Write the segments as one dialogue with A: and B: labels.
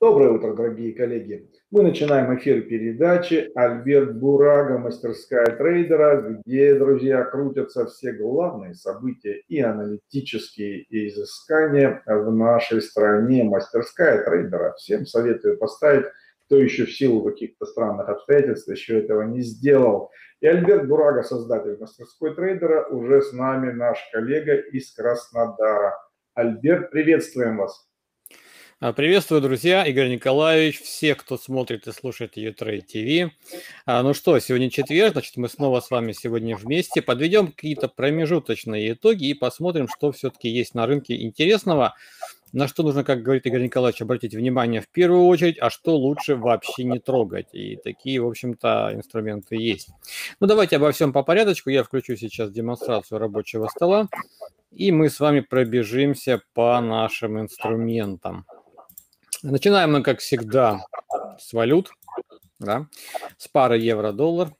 A: Доброе утро, дорогие коллеги. Мы начинаем эфир передачи «Альберт Бурага. Мастерская трейдера», где, друзья, крутятся все главные события и аналитические изыскания в нашей стране. Мастерская трейдера. Всем советую поставить, кто еще в силу каких-то странных обстоятельств еще этого не сделал. И Альберт Бурага, создатель мастерской трейдера, уже с нами наш коллега из Краснодара. Альберт, приветствуем вас.
B: А, приветствую, друзья. Игорь Николаевич, все, кто смотрит и слушает Ютрей ТВ. А, ну что, сегодня четверг, значит, мы снова с вами сегодня вместе. Подведем какие-то промежуточные итоги и посмотрим, что все-таки есть на рынке интересного. На что нужно, как говорит Игорь Николаевич, обратить внимание в первую очередь, а что лучше вообще не трогать. И такие, в общем-то, инструменты есть. Ну, давайте обо всем по порядочку. Я включу сейчас демонстрацию рабочего стола, и мы с вами пробежимся по нашим инструментам. Начинаем мы, как всегда, с валют, да, с пары евро-доллар.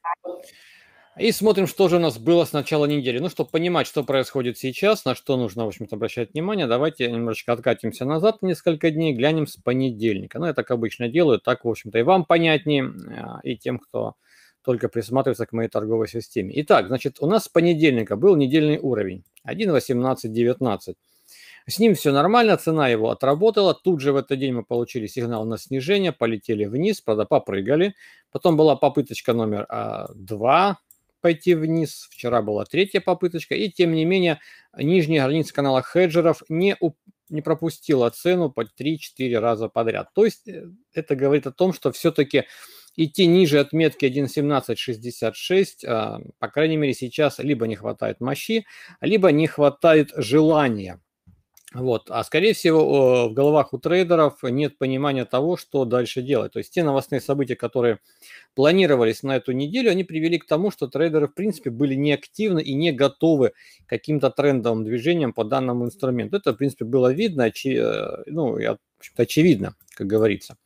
B: И смотрим, что же у нас было с начала недели. Ну, чтобы понимать, что происходит сейчас, на что нужно, в общем-то, обращать внимание, давайте немножечко откатимся назад несколько дней, глянем с понедельника. Ну, я так обычно делаю, так, в общем-то, и вам понятнее, э, и тем, кто только присматривается к моей торговой системе. Итак, значит, у нас с понедельника был недельный уровень 1.18.19. С ним все нормально, цена его отработала. Тут же в этот день мы получили сигнал на снижение, полетели вниз, правда, попрыгали. Потом была попыточка номер а, 2 пойти вниз. Вчера была третья попыточка. И тем не менее, нижняя граница канала хеджеров не, у, не пропустила цену по 3-4 раза подряд. То есть э, это говорит о том, что все-таки идти ниже отметки 1.1766, а, по крайней мере, сейчас либо не хватает мощи, либо не хватает желания. Вот. А скорее всего э, в головах у трейдеров нет понимания того, что дальше делать. То есть те новостные события, которые планировались на эту неделю, они привели к тому, что трейдеры в принципе были неактивны и не готовы к каким-то трендовым движениям по данному инструменту. Это в принципе было видно э, ну, я в общем-то, очевидно, как говорится.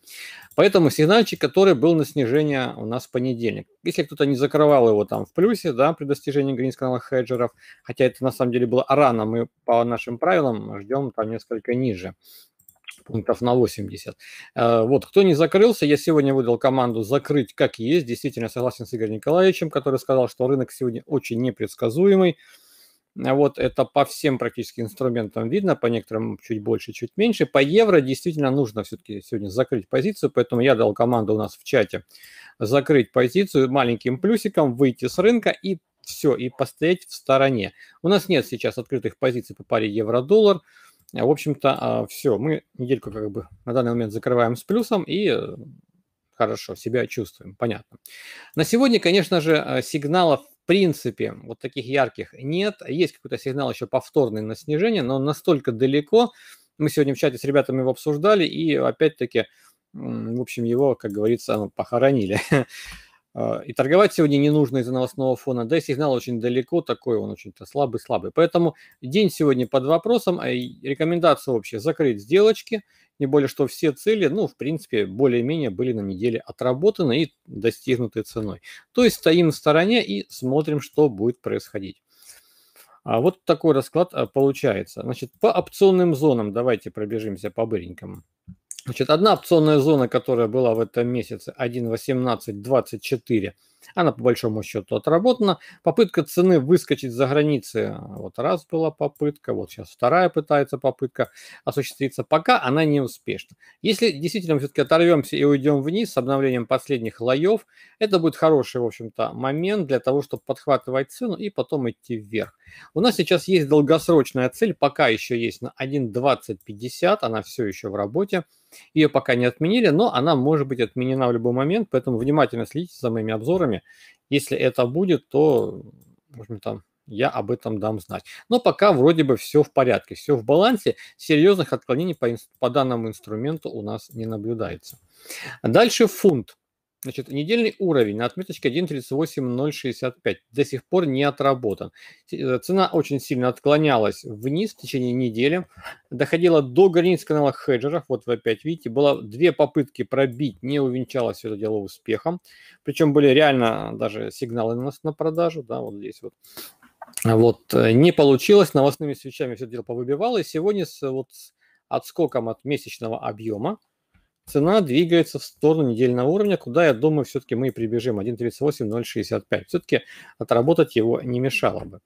B: Поэтому сигнальчик, который был на снижение у нас в понедельник. Если кто-то не закрывал его там в плюсе, да, при достижении границ каналов хеджеров, хотя это на самом деле было рано, мы по нашим правилам ждем там несколько ниже пунктов на 80. Э, вот, кто не закрылся, я сегодня выдал команду закрыть как есть. Действительно, согласен с Игорем Николаевичем, который сказал, что рынок сегодня очень непредсказуемый. А вот это по всем практически инструментам видно, по некоторым чуть больше, чуть меньше. По евро действительно нужно все-таки сегодня закрыть позицию, поэтому я дал команду у нас в чате закрыть позицию маленьким плюсиком, выйти с рынка и все, и постоять в стороне. У нас нет сейчас открытых позиций по паре евро-доллар. В общем-то, а, все, мы недельку как бы на данный момент закрываем с плюсом и э, хорошо, себя чувствуем, понятно. На сегодня, конечно же, э, сигналов в принципе вот таких ярких нет. Есть какой-то сигнал еще повторный на снижение, но настолько далеко. Мы сегодня в чате с ребятами его обсуждали и опять-таки, в общем, его, как говорится, ну, похоронили. А, и торговать сегодня не нужно из-за новостного фона. Да и сигнал очень далеко, такой он очень-то слабый-слабый. Поэтому день сегодня под вопросом. а Рекомендация общая – закрыть сделочки. Не более, что все цели, ну, в принципе, более-менее были на неделе отработаны и достигнуты ценой. То есть стоим в стороне и смотрим, что будет происходить. А вот такой расклад э, получается. Значит, по опционным зонам давайте пробежимся по быренькому. Значит, одна опционная зона, которая была в этом месяце 1.18.24, она по большому счету отработана. Попытка цены выскочить за границы, вот раз была попытка, вот сейчас вторая пытается попытка осуществиться, пока она не успешна. Если действительно все-таки оторвемся и уйдем вниз с обновлением последних лоев, это будет хороший, в общем-то, момент для того, чтобы подхватывать цену и потом идти вверх. У нас сейчас есть долгосрочная цель, пока еще есть на 1.2050, она все еще в работе. Ее пока не отменили, но она может быть отменена в любой момент, поэтому внимательно следите за моими обзорами, программе. Если это будет, то, можно там, я об этом дам знать. Но пока вроде бы все в порядке, все в балансе. Серьезных отклонений по, по данному инструменту у нас не наблюдается. Дальше фунт. Значит, недельный уровень на отметочке 1.38065 до сих пор не отработан. Э, цена очень сильно отклонялась вниз в течение недели, доходила до границ канала хеджеров, вот вы опять видите, было две попытки пробить, не увенчалось все это дело успехом, причем были реально даже сигналы на, на продажу, да, вот здесь вот. Вот, э, не получилось, новостными свечами все это дело повыбивало, и сегодня с, вот, с отскоком от месячного объема, цена двигается в сторону недельного уровня, куда, я думаю, все-таки мы и прибежим, 1.38.065. Все-таки отработать его не мешало бы.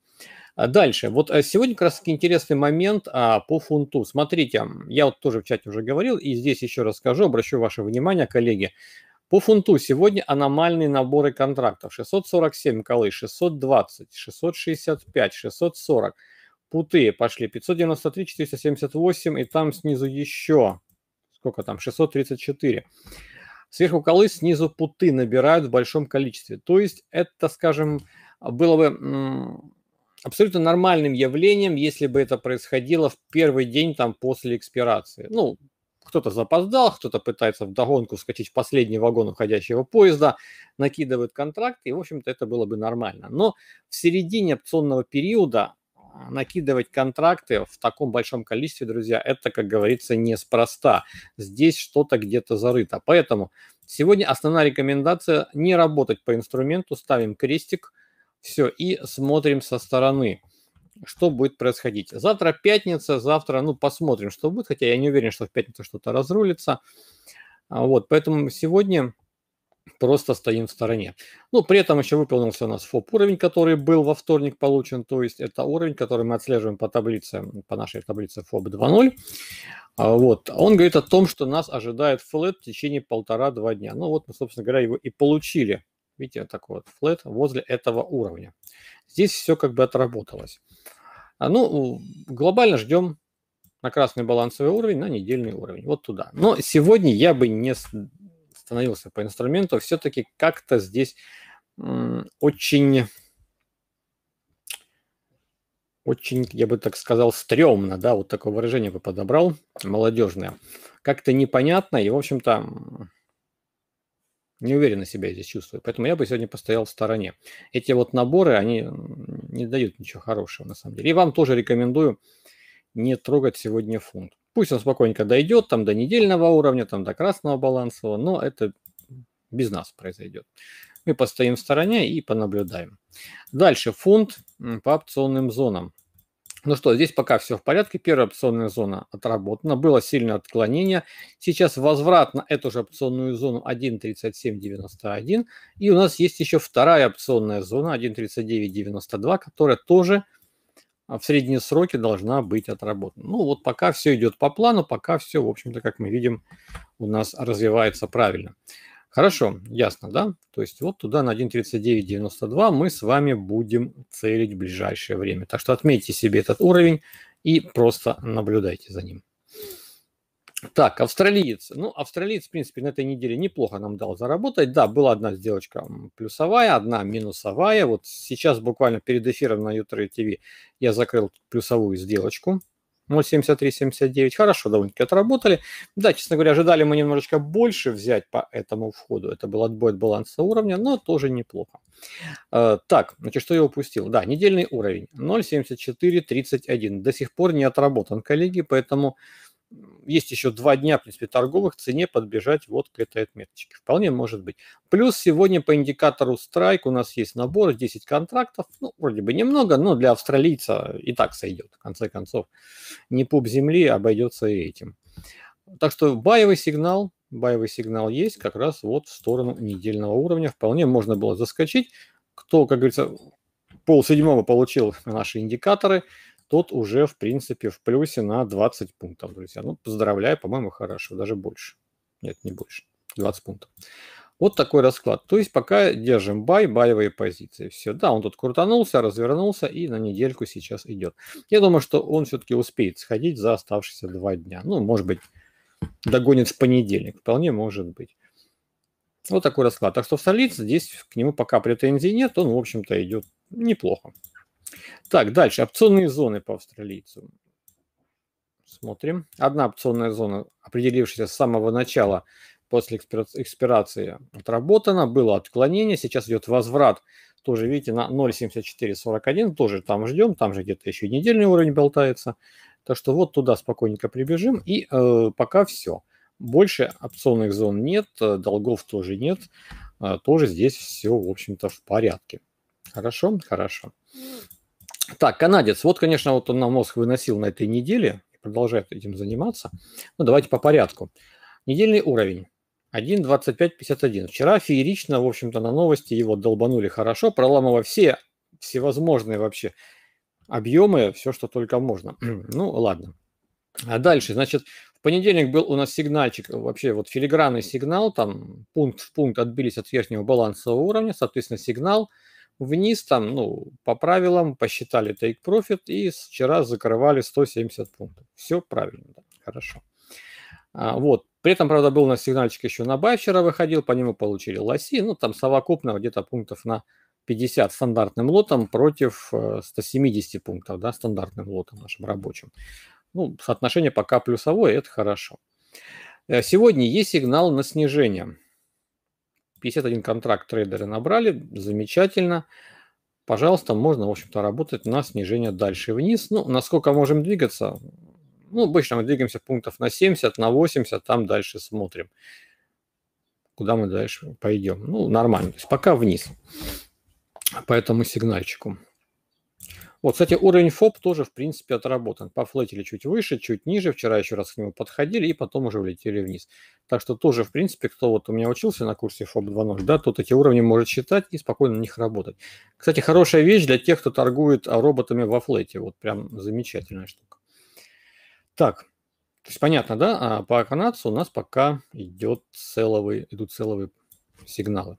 B: А дальше. Вот э, сегодня как раз таки интересный момент а, по фунту. Смотрите, я вот тоже в чате уже говорил, и здесь еще раз скажу, обращу ваше внимание, коллеги. По фунту сегодня аномальные наборы контрактов. 647 колы, 620, 665, 640. Путы пошли 593, 478, и там снизу еще сколько там, 634. Сверху колы, снизу путы набирают в большом количестве. То есть это, скажем, было бы абсолютно нормальным явлением, если бы это происходило в первый день там после экспирации. Ну, кто-то запоздал, кто-то пытается в вдогонку вскочить в последний вагон уходящего поезда, накидывает контракт, и, в общем-то, это было бы нормально. Но в середине опционного периода а, накидывать контракты в таком большом количестве, друзья, это, как говорится, неспроста. Здесь что-то где-то зарыто. Поэтому сегодня основная рекомендация не работать по инструменту, ставим крестик, все, и смотрим со стороны что будет происходить. Завтра пятница, завтра, ну, посмотрим, что будет, хотя я не уверен, что в пятницу что-то разрулится. А вот, поэтому сегодня просто стоим в стороне. Ну, при этом еще выполнился у нас ФОП уровень, который был во вторник получен, то есть это уровень, который мы отслеживаем по таблице, по нашей таблице ФОП 2.0. А, вот. Он говорит о том, что нас ожидает флет в течение полтора-два дня. Ну вот мы, собственно говоря, его и получили. Видите, вот такой вот флет возле этого уровня. Здесь все как бы отработалось. А, ну, глобально ждем на красный балансовый уровень, на недельный уровень, вот туда. Но сегодня я бы не, остановился по инструменту, все-таки как-то здесь очень, очень, я бы так сказал, стрёмно, да, вот такое выражение бы подобрал, молодежное. Как-то непонятно, и, в общем-то, не уверенно себя здесь чувствую. Поэтому я бы сегодня постоял в стороне. Эти вот наборы, они не дают ничего хорошего, на самом деле. И вам тоже рекомендую не трогать сегодня фунт. Пусть он спокойненько дойдет там до недельного уровня, там до красного балансового, но это без нас произойдет. Мы постоим в стороне и понаблюдаем. Дальше фунт по опционным зонам. Ну что, здесь пока все в порядке. Первая опционная зона отработана. Было сильное отклонение. Сейчас возврат на эту же опционную зону 1.3791. И у нас есть еще вторая опционная зона 1.3992, которая тоже а в средние сроки должна быть отработана. Ну вот пока все идет по плану, пока все, в общем-то, как мы видим, у нас развивается правильно. Хорошо, ясно, да? То есть вот туда на 1.3992 мы с вами будем целить в ближайшее время. Так что отметьте себе этот уровень и просто наблюдайте за ним. Так, австралиец. Ну, австралиец, в принципе, на этой неделе неплохо нам дал заработать. Да, была одна сделочка плюсовая, одна минусовая. Вот сейчас буквально перед эфиром на Ютре ТВ я закрыл плюсовую сделочку. 0.7379. Ну, Хорошо, довольно-таки отработали. Да, честно говоря, ожидали мы немножечко больше взять по этому входу. Это был отбой от баланса уровня, но тоже неплохо. Э, так, значит, что я упустил? Да, недельный уровень 0.7431. До сих пор не отработан, коллеги, поэтому есть еще два дня, в принципе, торговых цене подбежать вот к этой отметочке. Вполне может быть. Плюс сегодня по индикатору страйк у нас есть набор 10 контрактов. Ну, вроде бы немного, но для австралийца и так сойдет. В конце концов, не пуп земли обойдется и этим. Так что баевый сигнал, баевый сигнал есть как раз вот в сторону недельного уровня. Вполне можно было заскочить. Кто, как говорится, пол седьмого получил наши индикаторы – тот уже, в принципе, в плюсе на 20 пунктов, друзья. Ну, поздравляю, по-моему, хорошо, даже больше. Нет, не больше, 20 пунктов. Вот такой расклад. То есть пока держим бай, баевые позиции. Все, да, он тут крутанулся, развернулся и на недельку сейчас идет. Я думаю, что он все-таки успеет сходить за оставшиеся два дня. Ну, может быть, догонит в понедельник. Вполне может быть. Вот такой расклад. Так что в столице здесь к нему пока претензий нет. Он, в общем-то, идет неплохо. Так, дальше. Опционные зоны по австралийцу. Смотрим. Одна опционная зона, определившаяся с самого начала после экспирации, отработана. Было отклонение. Сейчас идет возврат. Тоже, видите, на 0.7441. Тоже там ждем. Там же где-то еще недельный уровень болтается. Так что вот туда спокойненько прибежим. И э, пока все. Больше опционных зон нет. Долгов тоже нет. Э, тоже здесь все, в общем-то, в порядке. Хорошо? Хорошо. Так, канадец. Вот, конечно, вот он на мозг выносил на этой неделе и продолжает этим заниматься. Ну, давайте по порядку. Недельный уровень. 1.25.51. Вчера феерично, в общем-то, на новости его долбанули хорошо, проламывая все всевозможные вообще объемы, все, что только можно. ну, ладно. А дальше, значит, в понедельник был у нас сигнальчик, вообще вот филигранный сигнал, там пункт в пункт отбились от верхнего балансового уровня, соответственно, сигнал – вниз там, ну, по правилам посчитали take profit и вчера закрывали 170 пунктов. Все правильно, да? хорошо. А, вот, при этом, правда, был у нас сигнальчик еще на бай вчера выходил, по нему получили лоси, ну, там совокупно где-то пунктов на 50 стандартным лотом против 170 э, пунктов, да, стандартным лотом нашим рабочим. Ну, соотношение пока плюсовое, это хорошо. Э, сегодня есть сигнал на снижение 51 контракт трейдеры набрали, замечательно. Пожалуйста, можно, в общем-то, работать на снижение дальше вниз. Ну, насколько можем двигаться? Ну, обычно мы двигаемся пунктов на 70, на 80, там дальше смотрим, куда мы дальше пойдем. Ну, нормально, то есть пока вниз по этому сигнальчику. Вот, кстати, уровень ФОП тоже, в принципе, отработан. Пофлетили чуть выше, чуть ниже. Вчера еще раз к нему подходили и потом уже улетели вниз. Так что тоже, в принципе, кто вот у меня учился на курсе ФОП 2.0, да, тот эти уровни может считать и спокойно на них работать. Кстати, хорошая вещь для тех, кто торгует а, роботами во флете. Вот прям замечательная штука. Так, то есть понятно, да, а по канадцу у нас пока идет целовый, идут целовые сигналы.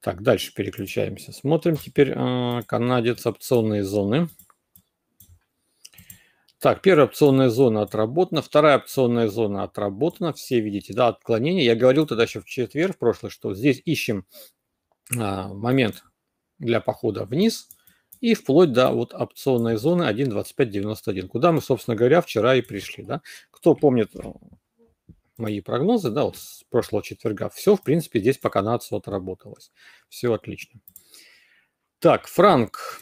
B: Так, дальше переключаемся. Смотрим теперь э, канадец опционные зоны. Так, первая опционная зона отработана, вторая опционная зона отработана. Все видите, да, отклонение. Я говорил тогда еще в четверг, в прошлое, что здесь ищем а, момент для похода вниз и вплоть до вот опционной зоны 1.2591, куда мы, собственно говоря, вчера и пришли. Да? Кто помнит мои прогнозы, да, вот с прошлого четверга, все, в принципе, здесь по канадцу отработалось. Все отлично. Так, Франк,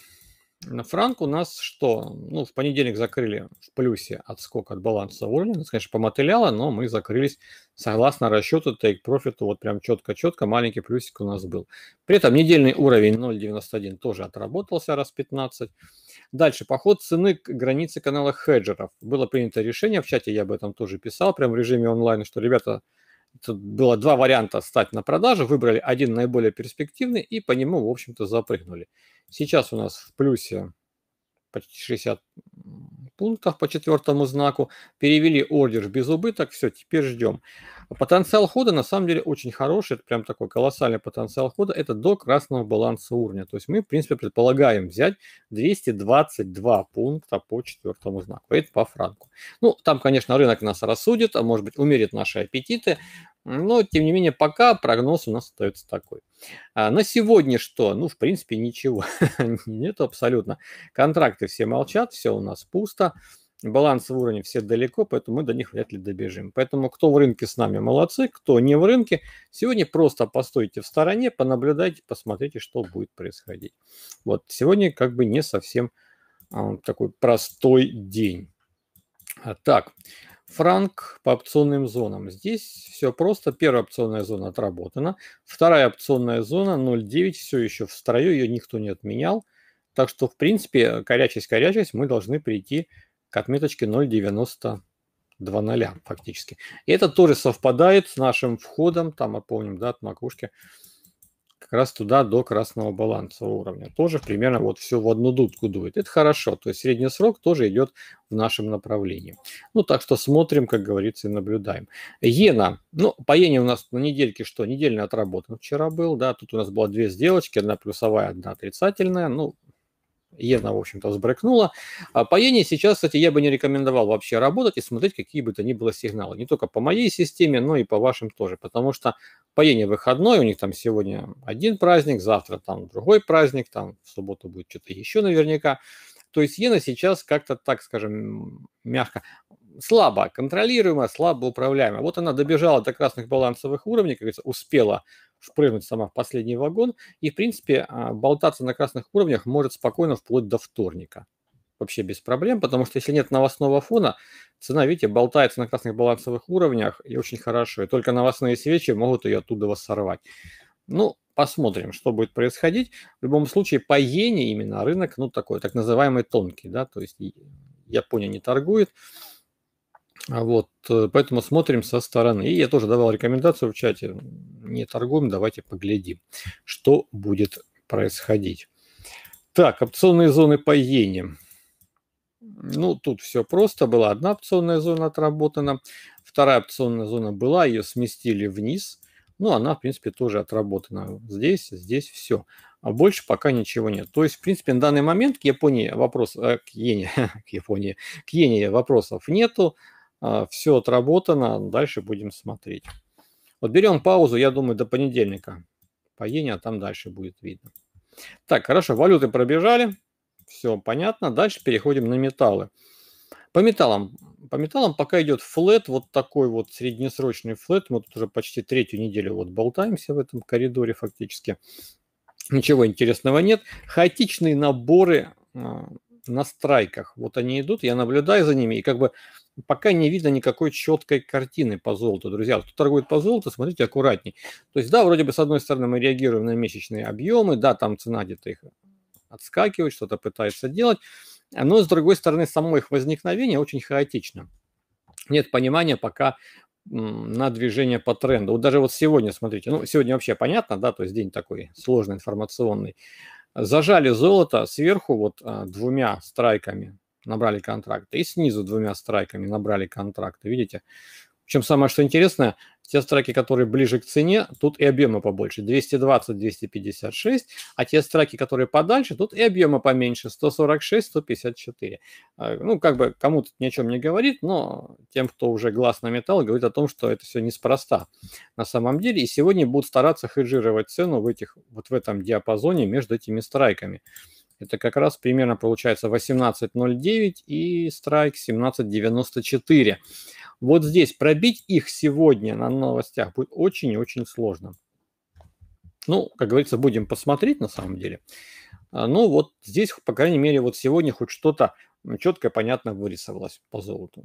B: на Франк у нас что? Ну, в понедельник закрыли в плюсе отскок от баланса уровня. Нас, конечно, помотыляло, но мы закрылись согласно расчету take profit. Вот прям четко-четко маленький плюсик у нас был. При этом недельный уровень 0.91 тоже отработался раз 15. Дальше. Поход цены к границе канала хеджеров. Было принято решение, в чате я об этом тоже писал, прям в режиме онлайн, что, ребята, Тут было два варианта стать на продажу, выбрали один наиболее перспективный и по нему, в общем-то, запрыгнули. Сейчас у нас в плюсе почти 60 пунктов по четвертому знаку. Перевели ордер без убыток. Все, теперь ждем. Потенциал хода на самом деле очень хороший, это прям такой колоссальный потенциал хода, это до красного баланса уровня. То есть мы, в принципе, предполагаем взять 222 пункта по четвертому знаку, это по франку. Ну, там, конечно, рынок нас рассудит, а может быть, умерит наши аппетиты, но, тем не менее, пока прогноз у нас остается такой. А на сегодня что? Ну, в принципе, ничего. Нет абсолютно. Контракты все молчат, все у нас пусто. Баланс в уровне все далеко, поэтому мы до них вряд ли добежим. Поэтому кто в рынке с нами, молодцы, кто не в рынке, сегодня просто постойте в стороне, понаблюдайте, посмотрите, что будет происходить. Вот сегодня как бы не совсем а, такой простой день. А, так, франк по опционным зонам. Здесь все просто. Первая опционная зона отработана. Вторая опционная зона 0.9 все еще в строю, ее никто не отменял. Так что, в принципе, корячесть корячесть. мы должны прийти к отметочке 0,90 два ноля фактически. И это тоже совпадает с нашим входом, там мы помним, да, от макушки, как раз туда до красного баланса уровня. Тоже примерно вот все в одну дудку дует. Это хорошо, то есть средний срок тоже идет в нашем направлении. Ну, так что смотрим, как говорится, и наблюдаем. Иена, ну, по иене у нас на недельке что? Недельно отработан вчера был, да, тут у нас было две сделочки, одна плюсовая, одна отрицательная, ну, Евна, в общем-то, взбрыкнула. А по Ене сейчас, кстати, я бы не рекомендовал вообще работать и смотреть, какие бы то ни было сигналы. Не только по моей системе, но и по вашим тоже. Потому что по Ене выходной, у них там сегодня один праздник, завтра там другой праздник, там в субботу будет что-то еще наверняка. То есть иена сейчас как-то, так скажем, мягко, слабо контролируемая, слабо управляемая. Вот она добежала до красных балансовых уровней, как говорится, успела впрыгнуть сама в последний вагон, и, в принципе, а, болтаться на красных уровнях может спокойно вплоть до вторника. Вообще без проблем, потому что если нет новостного фона, цена, видите, болтается на красных балансовых уровнях и очень хорошо. И только новостные свечи могут ее оттуда сорвать. Ну, посмотрим, что будет происходить. В любом случае, по иене именно рынок, ну, такой так называемый тонкий, да, то есть Япония не торгует. А вот, э, поэтому смотрим со стороны. И я тоже давал рекомендацию в чате. Не торгуем, давайте поглядим, что будет происходить. Так, опционные зоны по иене. Ну, тут все просто Была Одна опционная зона отработана, вторая опционная зона была, ее сместили вниз. Ну, она, в принципе, тоже отработана. Здесь, здесь все. А больше пока ничего нет. То есть, в принципе, на данный момент к Японии вопрос, э, к Йене, к Японии, к Йене вопросов нету. А, Все отработано, дальше будем смотреть. Вот берем паузу, я думаю, до понедельника. поедем, а там дальше будет видно. Так, хорошо, валюты пробежали. Все понятно. Дальше переходим на металлы. По металлам. По металлам пока идет флет, вот такой вот среднесрочный флет. Мы тут уже почти третью неделю вот болтаемся в этом коридоре фактически. Ничего интересного нет. Хаотичные наборы а, на страйках. Вот они идут, я наблюдаю за ними. И как бы пока не видно никакой четкой картины по золоту, друзья. Кто торгует по золоту, смотрите аккуратней. То есть, да, вроде бы, с одной стороны, мы реагируем на месячные объемы, да, там цена где-то их отскакивает, что-то пытается делать, а, но, с другой стороны, само их возникновение очень хаотично. Нет понимания пока на движение по тренду. Вот даже вот сегодня, смотрите, ну, сегодня вообще понятно, да, то есть день такой сложный, информационный. Зажали золото сверху вот а, двумя страйками, набрали контракты, и снизу двумя страйками набрали контракты, видите? Причем самое что интересное, те страйки, которые ближе к цене, тут и объемы побольше, 220-256, а те страйки, которые подальше, тут и объемы поменьше, 146-154. Э, ну, как бы кому-то ни о чем не говорит, но тем, кто уже глаз на металл, говорит о том, что это все неспроста на самом деле, и сегодня будут стараться хеджировать цену в, этих, вот в этом диапазоне между этими страйками. Это как раз примерно получается 18.09 и страйк 17.94. Вот здесь пробить их сегодня на новостях будет очень и очень сложно. Ну, как говорится, будем посмотреть на самом деле. А, ну, вот здесь, по крайней мере, вот сегодня хоть что-то четко, и понятно вырисовалось по золоту.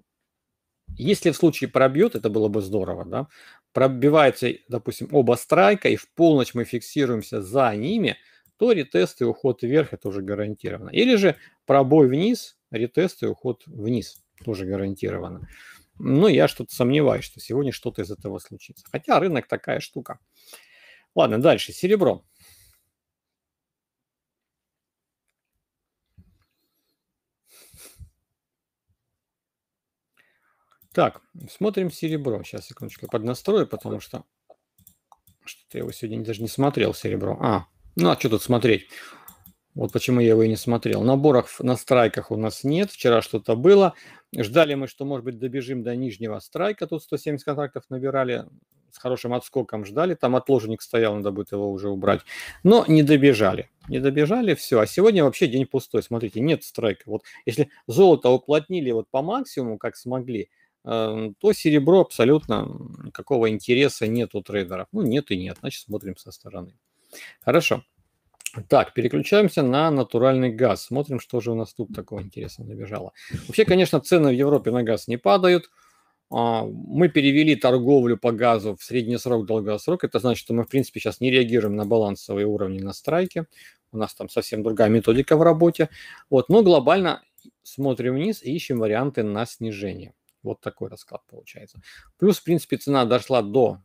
B: Если в случае пробьет, это было бы здорово, да, пробивается, допустим, оба страйка, и в полночь мы фиксируемся за ними – то ретест и уход вверх – это уже гарантированно. Или же пробой вниз, ретест и уход вниз – тоже гарантированно. Но ну, я что-то сомневаюсь, что сегодня что-то из этого случится. Хотя рынок такая штука. Ладно, дальше. Серебро. Так, смотрим серебро. Сейчас, секундочку, поднастрою, потому что что-то я его сегодня даже не смотрел, серебро. А, ну, а что тут смотреть? Вот почему я его и не смотрел. Наборов на страйках у нас нет. Вчера что-то было. Ждали мы, что, может быть, добежим до нижнего страйка. Тут 170 контрактов набирали. С хорошим отскоком ждали. Там отложенник стоял, надо будет его уже убрать. Но не добежали. Не добежали, все. А сегодня вообще день пустой. Смотрите, нет страйка. Вот если золото уплотнили вот по максимуму, как смогли, эм, то серебро абсолютно никакого интереса нет у трейдеров. Ну, нет и нет. Значит, смотрим со стороны. Хорошо. Так, переключаемся на натуральный газ. Смотрим, что же у нас тут такого интересного набежало. Вообще, конечно, цены в Европе на газ не падают. А, мы перевели торговлю по газу в средний срок, долгосрок. Это значит, что мы, в принципе, сейчас не реагируем на балансовые уровни на страйке. У нас там совсем другая методика в работе. Вот. Но глобально смотрим вниз и ищем варианты на снижение. Вот такой расклад получается. Плюс, в принципе, цена дошла до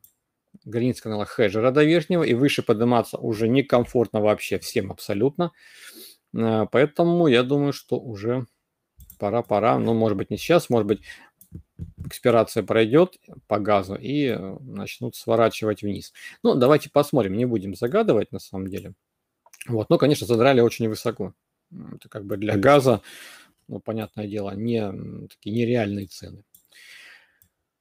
B: границ канала хеджера до верхнего, и выше подниматься уже некомфортно вообще всем абсолютно. Э, поэтому я думаю, что уже пора-пора, ну, может быть, не сейчас, может быть, экспирация пройдет по газу и э, начнут сворачивать вниз. Ну, давайте посмотрим, не будем загадывать на самом деле. Вот, ну, конечно, задрали очень высоко. Это как бы для газа, ну, понятное дело, не такие нереальные цены.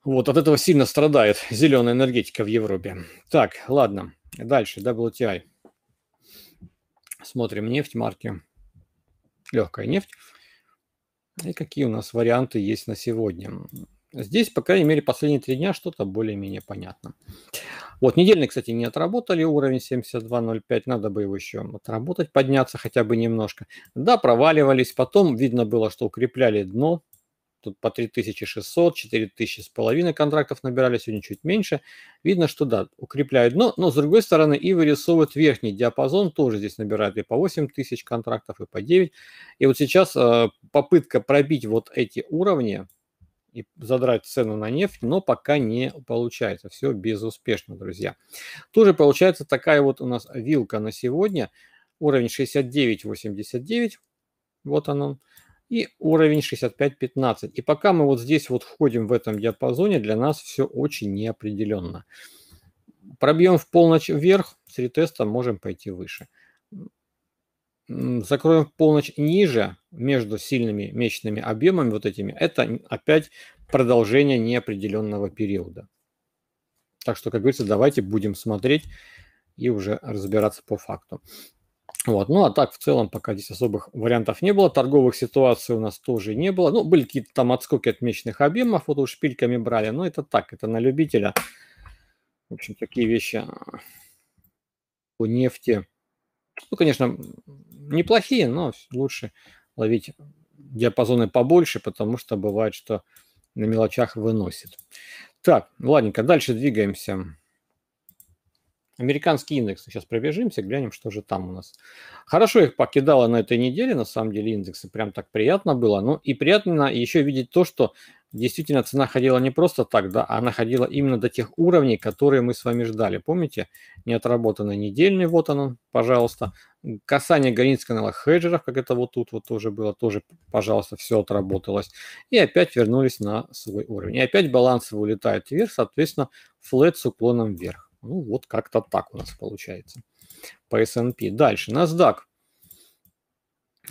B: Вот от этого сильно страдает зеленая энергетика в Европе. Так, ладно, дальше WTI. Смотрим нефть марки. Легкая нефть. И какие у нас варианты есть на сегодня. Здесь, по крайней мере, последние три дня что-то более-менее понятно. Вот, недельный, кстати, не отработали уровень 72.05, надо бы его еще отработать, подняться хотя бы немножко. Да, проваливались, потом видно было, что укрепляли дно, тут по 3600, 4000 с половиной контрактов набирали, сегодня чуть меньше. Видно, что да, укрепляют но, но с другой стороны и вырисовывают верхний диапазон, тоже здесь набирают и по 8000 контрактов, и по 9. И вот сейчас э, попытка пробить вот эти уровни, и задрать цену на нефть, но пока не получается. Все безуспешно, друзья. Тоже получается такая вот у нас вилка на сегодня. Уровень 69.89. Вот он и уровень 65-15. И пока мы вот здесь вот входим в этом диапазоне, для нас все очень неопределенно. Пробьем в полночь вверх, с ретеста можем пойти выше. Закроем в полночь ниже, между сильными месячными объемами вот этими, это опять продолжение неопределенного периода. Так что, как говорится, давайте будем смотреть и уже разбираться по факту. Вот. Ну а так в целом пока здесь особых вариантов не было. Торговых ситуаций у нас тоже не было. Ну, были какие-то там отскоки от отмеченных объемов, вот уж шпильками брали, но это так, это на любителя. В общем, такие вещи по а, нефти. Ну, конечно, неплохие, но лучше ловить диапазоны побольше, потому что бывает, что на мелочах выносит. Так, ладненько, дальше двигаемся. Американские индексы. Сейчас пробежимся, глянем, что же там у нас. Хорошо их покидало на этой неделе, на самом деле, индексы. Прям так приятно было. Ну и приятно еще видеть то, что действительно цена ходила не просто так, да, а она ходила именно до тех уровней, которые мы с вами ждали. Помните? Неотработанный недельный, вот он, пожалуйста. Касание границ канала хеджеров, как это вот тут вот тоже было, тоже, пожалуйста, все отработалось. И опять вернулись на свой уровень. И опять балансово улетают вверх, соответственно, флет с уклоном вверх. Ну, вот как-то так у нас получается по S&P. Дальше, NASDAQ.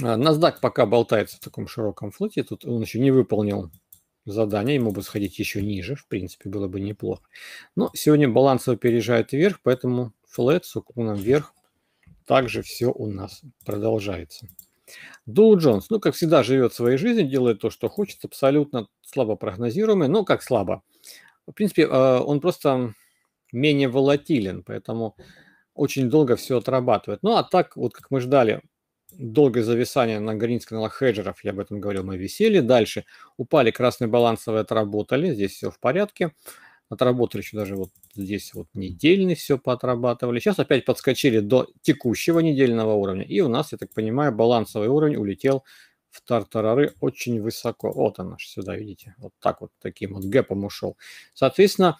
B: А, NASDAQ пока болтается в таком широком флоте. Тут он еще не выполнил задание, ему бы сходить еще ниже, в принципе, было бы неплохо. Но сегодня баланс опережает вверх, поэтому флет с уклоном вверх также все у нас продолжается. Доу Джонс, ну, как всегда, живет своей жизнью, делает то, что хочет, абсолютно слабо прогнозируемый, но как слабо. В принципе, а, он просто менее волатилен, поэтому очень долго все отрабатывает. Ну а так, вот как мы ждали, долгое зависание на границе канала хеджеров, я об этом говорил, мы висели. Дальше упали красные балансовые, отработали, здесь все в порядке. Отработали еще даже вот здесь вот недельный все поотрабатывали. Сейчас опять подскочили до текущего недельного уровня. И у нас, я так понимаю, балансовый уровень улетел в тартарары очень высоко. Вот он наш сюда, видите, вот так вот таким вот гэпом ушел. Соответственно,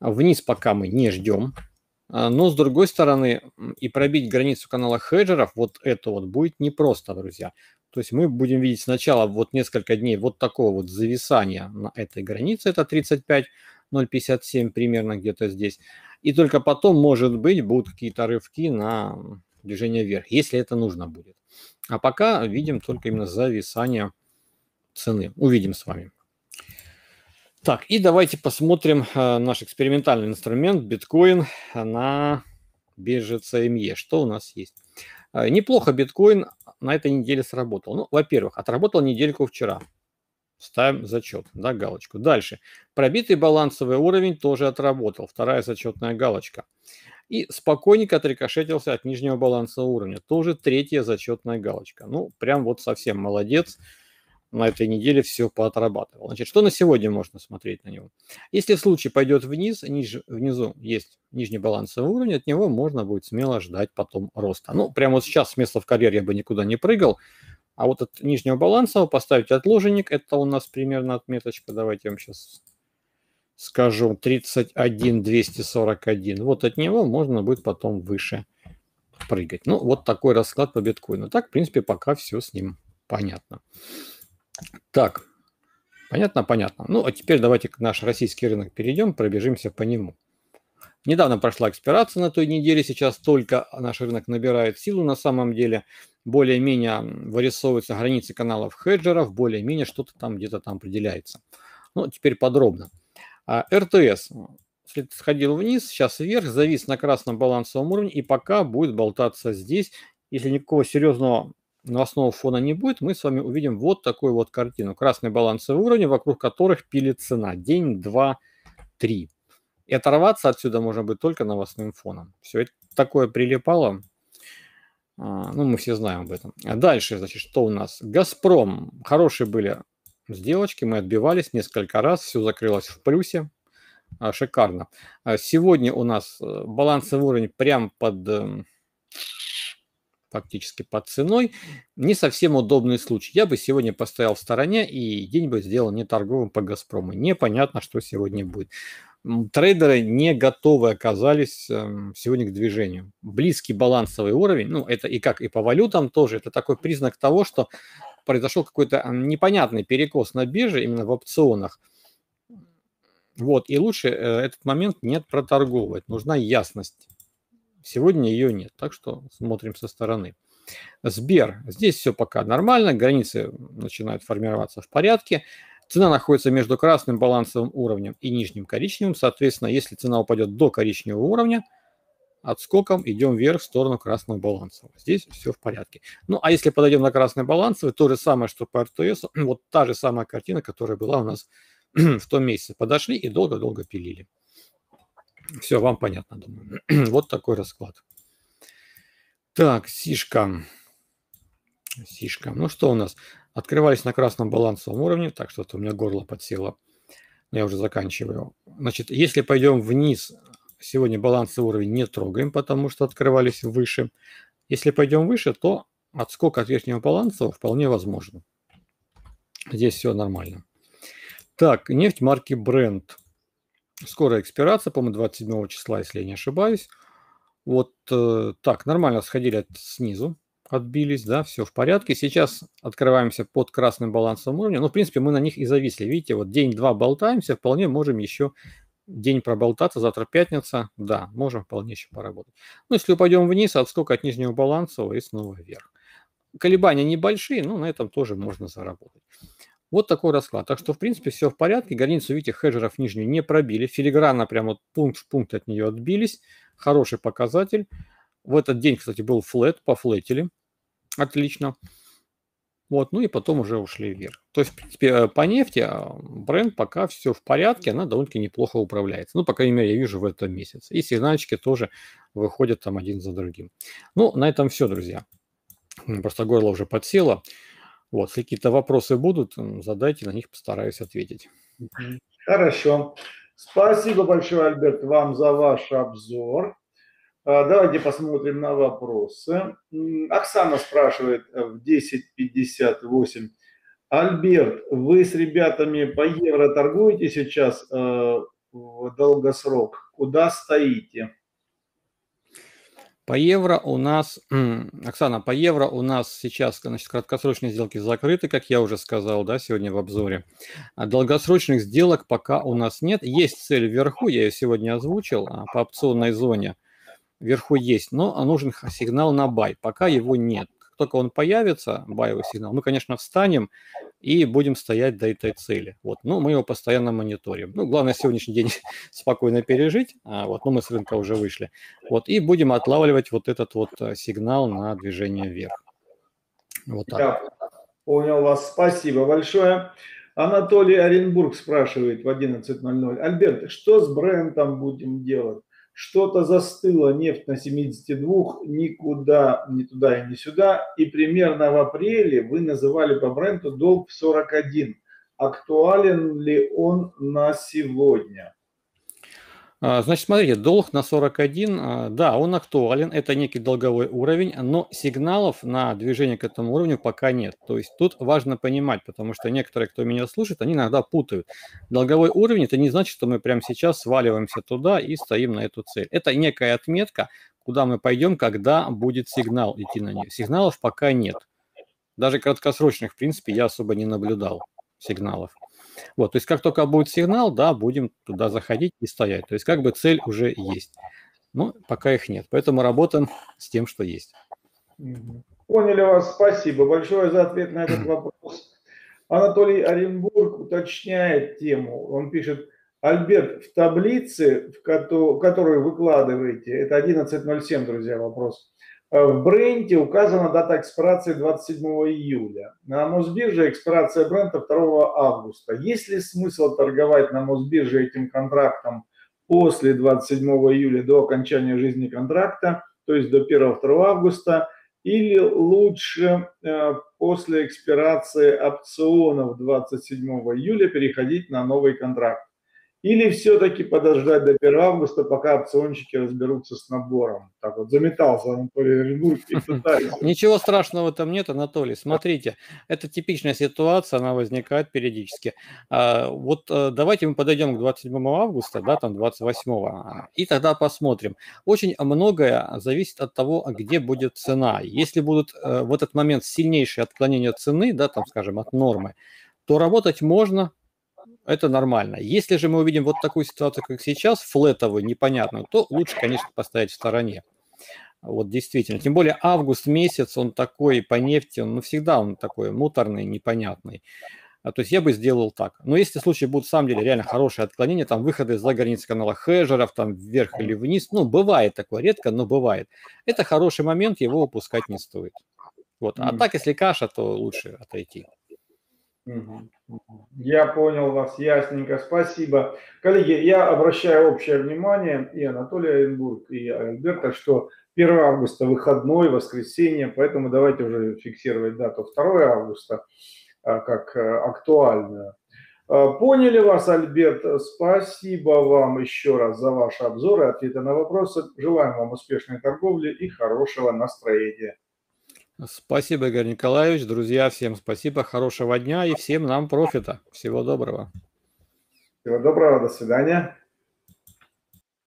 B: Вниз пока мы не ждем. А, но, с другой стороны, и пробить границу канала хеджеров, вот это вот будет непросто, друзья. То есть мы будем видеть сначала вот несколько дней вот такого вот зависания на этой границе, это 35, 0,57 примерно где-то здесь. И только потом, может быть, будут какие-то рывки на движение вверх, если это нужно будет. А пока видим только именно зависание цены. Увидим с вами. Так, и давайте посмотрим э, наш экспериментальный инструмент биткоин на бирже CME. Что у нас есть? Э, неплохо биткоин на этой неделе сработал. Ну, во-первых, отработал недельку вчера. Ставим зачет, да, галочку. Дальше. Пробитый балансовый уровень тоже отработал. Вторая зачетная галочка. И спокойненько отрикошетился от нижнего балансового уровня. Тоже третья зачетная галочка. Ну, прям вот совсем молодец на этой неделе все поотрабатывал. Значит, что на сегодня можно смотреть на него? Если случай пойдет вниз, ниж, внизу есть нижний балансовый уровень, от него можно будет смело ждать потом роста. Ну, прямо вот сейчас с места в карьер я бы никуда не прыгал, а вот от нижнего баланса поставить отложенник, это у нас примерно отметочка, давайте я вам сейчас скажу, 31 241. Вот от него можно будет потом выше прыгать. Ну, вот такой расклад по биткоину. Так, в принципе, пока все с ним понятно. Так, понятно, понятно. Ну, а теперь давайте к наш российский рынок перейдем, пробежимся по нему. Недавно прошла экспирация на той неделе, сейчас только наш рынок набирает силу на самом деле. Более-менее вырисовываются границы каналов хеджеров, более-менее что-то там где-то там определяется. Ну, теперь подробно. А, РТС сходил вниз, сейчас вверх, завис на красном балансовом уровне и пока будет болтаться здесь. Если никакого серьезного но основу фона не будет, мы с вами увидим вот такую вот картину. Красные балансовые уровни, вокруг которых пили цена. День, два, три. И оторваться отсюда можно будет только новостным фоном. Все, это такое прилипало. А, ну, мы все знаем об этом. А дальше, значит, что у нас? «Газпром». Хорошие были сделочки, мы отбивались несколько раз, все закрылось в плюсе. А, шикарно. А, сегодня у нас э, балансовый уровень прям под эм, фактически под ценой. Не совсем удобный случай. Я бы сегодня постоял в стороне и день бы сделал не торговым по «Газпрому». Непонятно, что сегодня будет. Трейдеры не готовы оказались эм, сегодня к движению. Близкий балансовый уровень, ну это и как и по валютам тоже, это такой признак того, что произошел какой-то непонятный перекос на бирже, именно в опционах. Вот, и лучше э, этот момент нет проторговывать, нужна ясность. Сегодня ее нет, так что смотрим со стороны. Сбер. Здесь все пока нормально, границы начинают формироваться в порядке. Цена находится между красным балансовым уровнем и нижним коричневым. Соответственно, если цена упадет до коричневого уровня, отскоком идем вверх в сторону красного баланса. Здесь все в порядке. Ну, а если подойдем на красный балансовый, то же самое, что по РТС, вот та же самая картина, которая была у нас в том месяце. Подошли и долго-долго пилили. Все, вам понятно, думаю. вот такой расклад. Так, сишка. Сишка. Ну что у нас? Открывались на красном балансовом уровне, так что у меня горло подсело. я уже заканчиваю. Значит, если пойдем вниз, сегодня балансовый уровень не трогаем, потому что открывались выше. Если пойдем выше, то отскок от верхнего баланса вполне возможен. Здесь все нормально. Так, нефть марки Brent – скоро экспирация, по-моему, 27 числа, если я не ошибаюсь. Вот э, так, нормально сходили от, снизу, отбились, да, все в порядке. Сейчас открываемся под красным балансовым уровнем. Ну, в принципе, мы на них и зависли. Видите, вот день-два болтаемся, вполне можем еще день проболтаться, завтра пятница, да, можем вполне еще поработать. Ну, если упадем вниз, отскок от нижнего баланса и снова вверх. Колебания небольшие, но на этом тоже можно заработать. Вот такой расклад. Так что, в принципе, все в порядке. Границу, видите, хеджеров нижнюю не пробили. Филигранно прямо вот пункт в пункт от нее отбились. Хороший показатель. В этот день, кстати, был флет, пофлетили. Отлично. Вот, ну и потом уже ушли вверх. То есть, в принципе, э, по нефти а, бренд пока все в порядке, она довольно-таки неплохо управляется. Ну, по крайней мере, я вижу в этом месяце. И сигнальчики тоже выходят там один за другим. Ну, на этом все, друзья. Просто горло уже подсело. Вот, если какие-то вопросы будут, задайте, на них постараюсь ответить.
A: Хорошо. Спасибо большое, Альберт, вам за ваш обзор. А, давайте посмотрим на вопросы. Оксана спрашивает э, в 10.58. Альберт, вы с ребятами по евро торгуете сейчас э, в долгосрок? Куда стоите?
B: По евро у нас, Оксана, по евро у нас сейчас, значит, краткосрочные сделки закрыты, как я уже сказал, да, сегодня в обзоре. А долгосрочных сделок пока у нас нет. Есть цель вверху, я ее сегодня озвучил, а по опционной зоне. Вверху есть, но нужен сигнал на бай, пока его нет. Как только он появится, байовый сигнал, мы, конечно, встанем, и будем стоять до этой цели. Вот. Ну, мы его постоянно мониторим. Ну, главное сегодняшний день спокойно пережить, а вот, ну, мы с рынка уже вышли. Вот, и будем отлавливать вот этот вот э, сигнал на движение вверх. Вот так. Я
A: понял вас. Спасибо большое. Анатолий Оренбург спрашивает в 11.00. Альберт, что с брендом будем делать? Что-то застыло, нефть на 72, никуда, ни туда и ни сюда. И примерно в апреле вы называли по бренду долг в 41. Актуален ли он на сегодня?
B: А, значит, смотрите, долг на 41, а, да, он актуален, это некий долговой уровень, но сигналов на движение к этому уровню пока нет. То есть тут важно понимать, потому что некоторые, кто меня слушает, они иногда путают. Долговой уровень – это не значит, что мы прямо сейчас сваливаемся туда и стоим на эту цель. Это некая отметка, куда мы пойдем, когда будет сигнал идти на нее. Сигналов пока нет. Даже краткосрочных, в принципе, я особо не наблюдал сигналов. Вот, то есть как только будет сигнал, да, будем туда заходить и стоять. То есть как бы цель уже есть. Но пока их нет. Поэтому работаем с тем, что есть.
A: Поняли вас. Спасибо большое за ответ на этот вопрос. Анатолий Оренбург уточняет тему. Он пишет, Альберт, в таблице, в которую выкладываете, это 11.07, друзья, вопрос, Э, в бренде указана дата экспирации 27 июля. На Мосбирже экспирация бренда 2 августа. Есть ли смысл торговать на Мосбирже этим контрактом после 27 июля до окончания жизни контракта, то есть до 1-2 августа, или лучше э, после экспирации опционов 27 июля переходить на новый контракт? Или все-таки подождать до 1 августа, пока опциончики разберутся с набором? Так вот, заметался Анатолий Оренбург
B: Ничего страшного в этом нет, Анатолий. Смотрите, это типичная ситуация, она возникает периодически. А, вот э, давайте мы подойдем к 27 августа, да, там 28, и тогда посмотрим. Очень многое зависит от того, где будет цена. Если будут э, в этот момент сильнейшие отклонения цены, да, там, скажем, от нормы, то работать можно, это нормально. Если же мы увидим вот такую ситуацию, как сейчас, флетовую, непонятную, то лучше, конечно, поставить в стороне. Вот действительно. Тем более август месяц, он такой по нефти, он ну, всегда он такой муторный, непонятный. А, то есть я бы сделал так. Но если случаи будут, в самом деле, реально хорошие отклонение, там выходы за границы канала хеджеров, там вверх или вниз, ну, бывает такое, редко, но бывает. Это хороший момент, его упускать не стоит. Вот. А mm-hmm. так, если каша, то лучше отойти.
A: Mm-hmm. Я понял вас ясненько, спасибо. Коллеги, я обращаю общее внимание и Анатолия Оренбург, и Альберта, что 1 августа выходной, воскресенье, поэтому давайте уже фиксировать дату 2 августа а, как э, актуальную. А, поняли вас, Альберт. Спасибо вам еще раз за ваши обзоры, ответы на вопросы. Желаем вам успешной торговли и хорошего настроения.
B: Спасибо, Игорь Николаевич. Друзья, всем спасибо, хорошего дня и всем нам профита. Всего доброго.
A: Всего доброго, до свидания.